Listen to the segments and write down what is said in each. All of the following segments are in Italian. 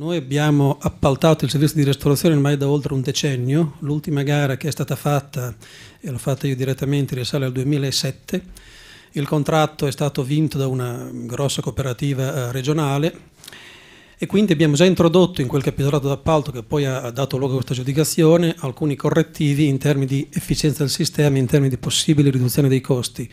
Noi abbiamo appaltato il servizio di ristorazione ormai da oltre un decennio, l'ultima gara che è stata fatta, e l'ho fatta io direttamente, risale al 2007, il contratto è stato vinto da una grossa cooperativa eh, regionale e quindi abbiamo già introdotto in quel capitolato d'appalto che poi ha dato luogo a questa giudicazione alcuni correttivi in termini di efficienza del sistema, in termini di possibile riduzione dei costi.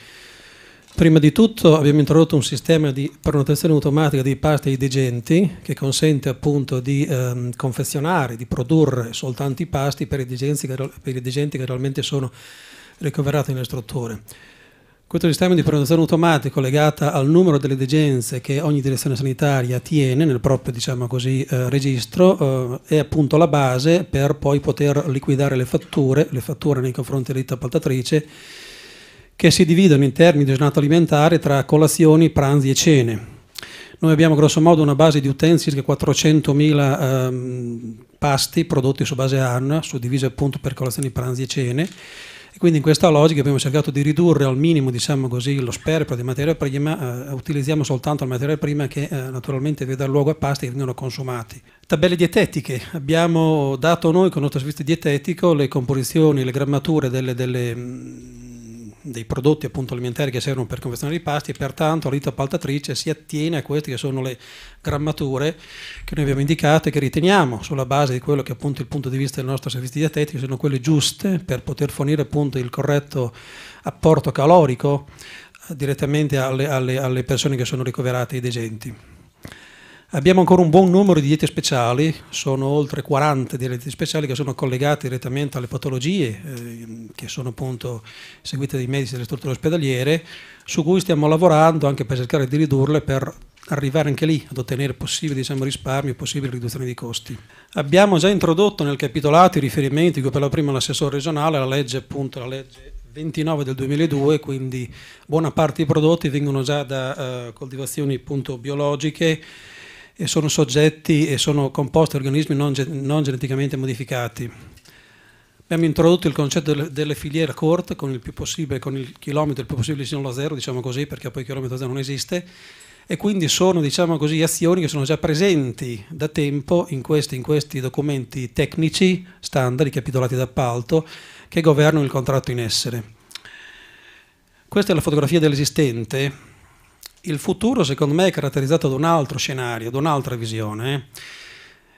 Prima di tutto abbiamo introdotto un sistema di prenotazione automatica di pasti ai degenti che consente appunto di ehm, confezionare, di produrre soltanto i pasti per i degenti, che, per i indigenti che realmente sono ricoverati nelle strutture. Questo sistema di prenotazione automatico legato al numero delle degenze che ogni direzione sanitaria tiene nel proprio diciamo così, eh, registro eh, è appunto la base per poi poter liquidare le fatture, le fatture nei confronti dell'itta appaltatrice che si dividono in termini di snato alimentare tra colazioni, pranzi e cene. Noi abbiamo grossomodo una base di utenzi che 400.000 ehm, pasti prodotti su base annua, suddivisi appunto per colazioni, pranzi e cene. E quindi in questa logica abbiamo cercato di ridurre al minimo diciamo così, lo sperpero di materia prima, eh, utilizziamo soltanto la materia prima che eh, naturalmente deve dare luogo a pasti che vengono consumati. Tabelle dietetiche, abbiamo dato noi con il nostro servizio dietetico le composizioni, le grammature delle, delle dei prodotti appunto, alimentari che servono per confezionare i pasti e pertanto la rita appaltatrice si attiene a queste che sono le grammature che noi abbiamo indicato e che riteniamo sulla base di quello che appunto il punto di vista del nostro servizio dietetico sono quelle giuste per poter fornire appunto il corretto apporto calorico eh, direttamente alle, alle, alle persone che sono ricoverate i degenti. Abbiamo ancora un buon numero di diete speciali, sono oltre 40 diete speciali che sono collegate direttamente alle patologie eh, che sono appunto seguite dai medici delle strutture ospedaliere, su cui stiamo lavorando anche per cercare di ridurle per arrivare anche lì ad ottenere possibili diciamo, risparmi e possibili riduzioni di costi. Abbiamo già introdotto nel capitolato i riferimenti che per la prima l'assessore regionale, la legge appunto, la legge 29 del 2002, quindi buona parte dei prodotti vengono già da eh, coltivazioni appunto biologiche e sono soggetti e sono composti da organismi non, non, geneticamente modificati. Abbiamo introdotto il concetto delle, delle filiere corte con il più possibile, con il chilometro il più possibile sino allo zero, diciamo così, perché poi il chilometro zero non esiste, e quindi sono diciamo così, azioni che sono già presenti da tempo in questi, in questi documenti tecnici standard, capitolati d'appalto, che governano il contratto in essere. Questa è la fotografia dell'esistente, il futuro secondo me è caratterizzato da un altro scenario, da un'altra visione, eh,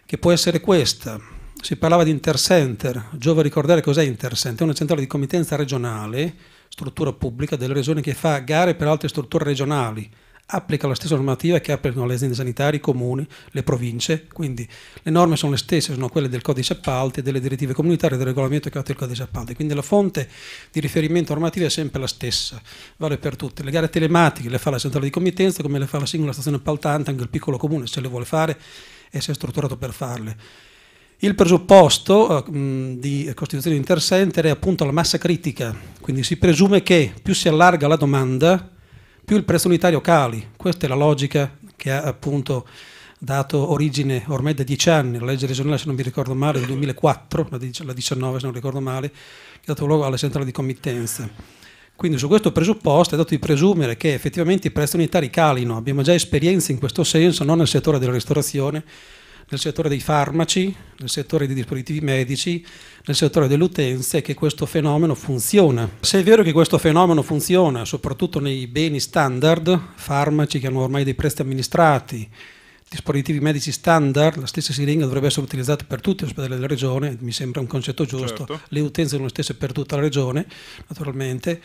che può essere questa. Si parlava di intercenter, giova ricordare cos'è intercenter, è una centrale di committenza regionale, struttura pubblica delle regioni che fa gare per altre strutture regionali, applica la stessa normativa che applicano le aziende sanitarie, i comuni, le province, quindi le norme sono le stesse, sono quelle del codice appalti, delle direttive comunitarie, del regolamento che attua il codice appalti, quindi la fonte di riferimento normativa è sempre la stessa, vale per tutte. Le gare telematiche le fa la centrale di committenza come le fa la singola stazione appaltante, anche il piccolo comune se le vuole fare e se è strutturato per farle. Il presupposto uh, di costituzione intersenter è appunto la massa critica, quindi si presume che più si allarga la domanda, più il prezzo unitario cali. Questa è la logica che ha appunto dato origine ormai da dieci anni, la legge regionale se non mi ricordo male del 2004, la 19 se non ricordo male, che ha dato luogo alla centrale di committenza. Quindi su questo presupposto è dato di presumere che effettivamente i prezzi unitari calino, abbiamo già esperienze in questo senso, non nel settore della ristorazione, nel settore dei farmaci, nel settore dei dispositivi medici, nel settore delle utenze, che questo fenomeno funziona. Se è vero che questo fenomeno funziona, soprattutto nei beni standard, farmaci che hanno ormai dei prezzi amministrati, dispositivi medici standard, la stessa siringa dovrebbe essere utilizzata per tutti gli ospedali della regione, mi sembra un concetto giusto, certo. le utenze sono le stesse per tutta la regione, naturalmente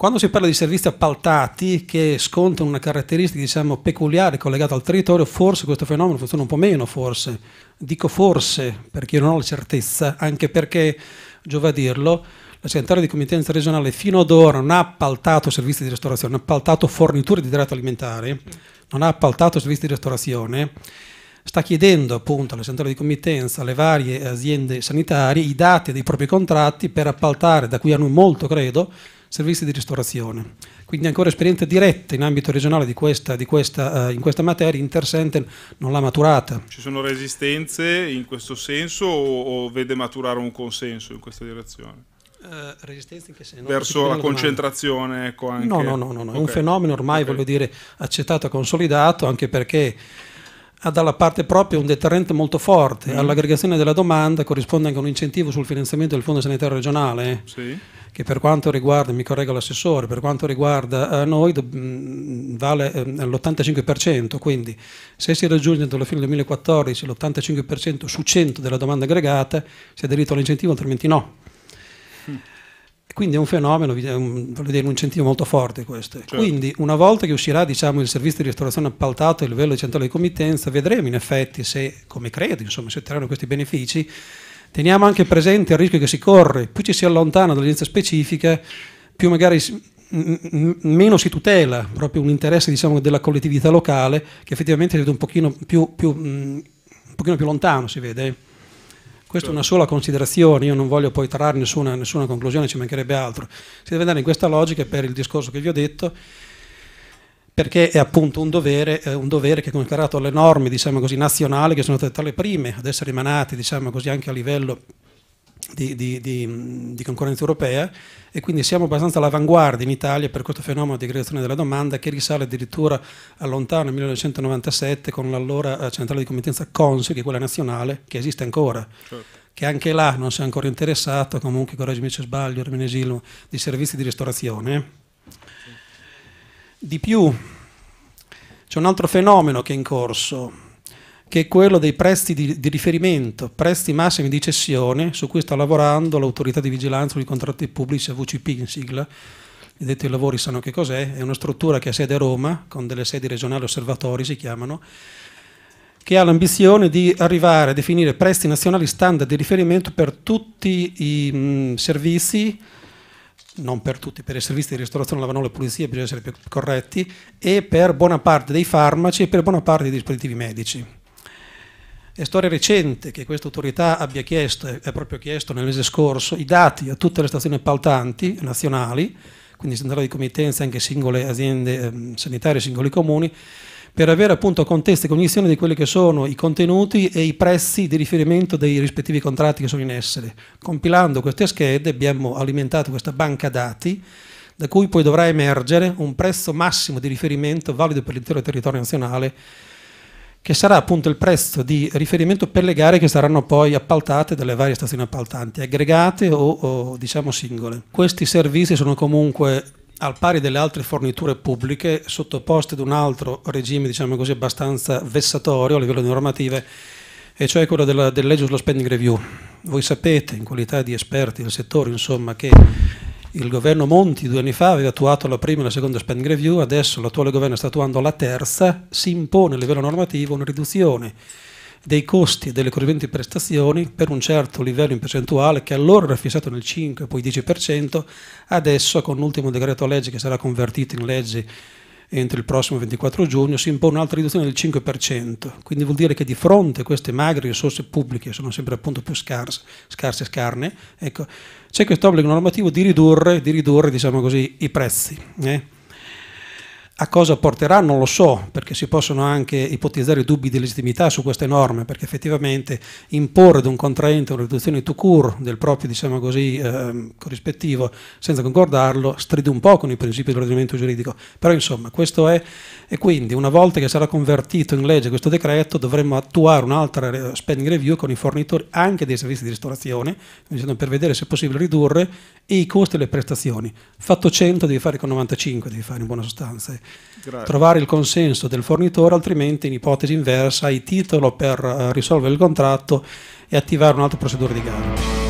quando si parla di servizi appaltati che scontano una caratteristica diciamo, peculiare collegata al territorio, forse questo fenomeno funziona un po' meno, forse. Dico forse perché io non ho la certezza, anche perché, giova dirlo, la segretaria di committenza regionale fino ad ora non ha appaltato servizi di ristorazione, non ha appaltato forniture di diretto alimentare, non ha appaltato servizi di ristorazione sta chiedendo appunto alle centrali di committenza, alle varie aziende sanitarie, i dati dei propri contratti per appaltare, da qui a noi molto credo, servizi di ristorazione. Quindi ancora esperienza diretta in ambito regionale di questa, di questa, uh, in questa materia, Intersenten non l'ha maturata. Ci sono resistenze in questo senso o, o vede maturare un consenso in questa direzione? Uh, eh, resistenza in che senso? Verso la, la concentrazione, ecco anche. No, no, no, no, no. Okay. è un fenomeno ormai, okay. voglio dire, accettato e consolidato, anche perché ha dalla parte propria un deterrente molto forte. Mm. All'aggregazione della domanda corrisponde anche un incentivo sul finanziamento del Fondo Sanitario Regionale. Sì. Che per quanto riguarda, mi correggo l'assessore, per quanto riguarda eh, noi mm, vale eh, l'85%, quindi se si raggiunge entro la fine del 2014 l'85% su 100 della domanda aggregata si ha diritto all'incentivo, altrimenti no. Quindi è un fenomeno, è un, dire, un incentivo molto forte questo. Certo. Quindi una volta che uscirà diciamo, il servizio di ristorazione appaltato a livello di centrale di committenza, vedremo in effetti se, come credo, insomma, si otterranno questi benefici. Teniamo anche presente il rischio che si corre, più ci si allontana dall'agenzia specifica, più magari meno si tutela proprio un interesse diciamo, della collettività locale che effettivamente si vede un pochino più, più, mm, un pochino più lontano si vede. Questa è una certo. sola considerazione, io non voglio poi trarre nessuna, nessuna conclusione, ci mancherebbe altro. Si deve andare in questa logica per il discorso che vi ho detto, perché è appunto un dovere, eh, un dovere che è considerato le norme diciamo così, nazionali che sono state tra le prime ad essere emanate diciamo così, anche a livello di, di, di, di, concorrenza europea e quindi siamo abbastanza all'avanguardia in Italia per questo fenomeno di aggregazione della domanda che risale addirittura a lontano 1997 con l'allora eh, centrale di committenza Consi, che è quella nazionale, che esiste ancora. Certo. Che anche là non si è ancora interessato, comunque correggimi se sbaglio, Ermenesillo, di servizi di ristorazione. Di più, c'è un altro fenomeno che è in corso, che è quello dei prezzi di, di riferimento, prezzi massimi di cessione, su cui sta lavorando l'autorità di vigilanza sui contratti pubblici, AVCP in sigla, i detti ai lavori sanno che cos'è, è una struttura che ha sede a Roma, con delle sedi regionali osservatori si chiamano, che ha l'ambizione di arrivare a definire prezzi nazionali standard di riferimento per tutti i mh, mm, servizi, non per tutti, per i servizi di ristorazione, lavanole e pulizia bisogna essere più corretti, e per buona parte dei farmaci e per buona parte dei dispositivi medici. È storia recente che questa autorità abbia chiesto, è proprio chiesto nel mese scorso, i dati a tutte le stazioni appaltanti nazionali, quindi si di committenza anche singole aziende ehm, sanitarie, singoli comuni, per avere appunto contesti e cognizione di quelli che sono i contenuti e i prezzi di riferimento dei rispettivi contratti che sono in essere. Compilando queste schede abbiamo alimentato questa banca dati da cui poi dovrà emergere un prezzo massimo di riferimento valido per l'intero territorio nazionale che sarà appunto il prezzo di riferimento per le gare che saranno poi appaltate dalle varie stazioni appaltanti, aggregate o, o diciamo singole. Questi servizi sono comunque al pari delle altre forniture pubbliche, sottoposte ad un altro regime, diciamo così, abbastanza vessatorio a livello di normative, e cioè quello della, della legge sullo spending review. Voi sapete, in qualità di esperti del settore, insomma, che il governo Monti due anni fa aveva attuato la prima e la seconda spending review, adesso l'attuale governo sta attuando la terza, si impone a livello normativo una riduzione dei costi e delle corrispondenti prestazioni per un certo livello in percentuale che allora era fissato nel 5 poi 10%, adesso con l'ultimo decreto legge che sarà convertito in legge entro il prossimo 24 giugno, si impone un'altra riduzione del 5%, quindi vuol dire che di fronte a queste magre risorse pubbliche, sono sempre appunto più scarse, scarse e scarne, ecco, c'è questo obbligo normativo di ridurre, di ridurre diciamo così, i prezzi. Eh? A cosa porterà non lo so, perché si possono anche ipotizzare dubbi di legittimità su queste norme, perché effettivamente imporre ad un contraente una riduzione to cure del proprio diciamo così, eh, corrispettivo senza concordarlo stride un po' con i principi dell'ordinamento giuridico. Però insomma questo è e quindi una volta che sarà convertito in legge questo decreto dovremmo attuare un'altra eh, spending review con i fornitori anche dei servizi di ristorazione, per vedere se è possibile ridurre i costi e le prestazioni. Fatto 100 devi fare con 95, devi fare in buona sostanza eh. Grazie. trovare il consenso del fornitore, altrimenti in ipotesi inversa hai titolo per eh, risolvere il contratto e attivare un'altra procedura di gara.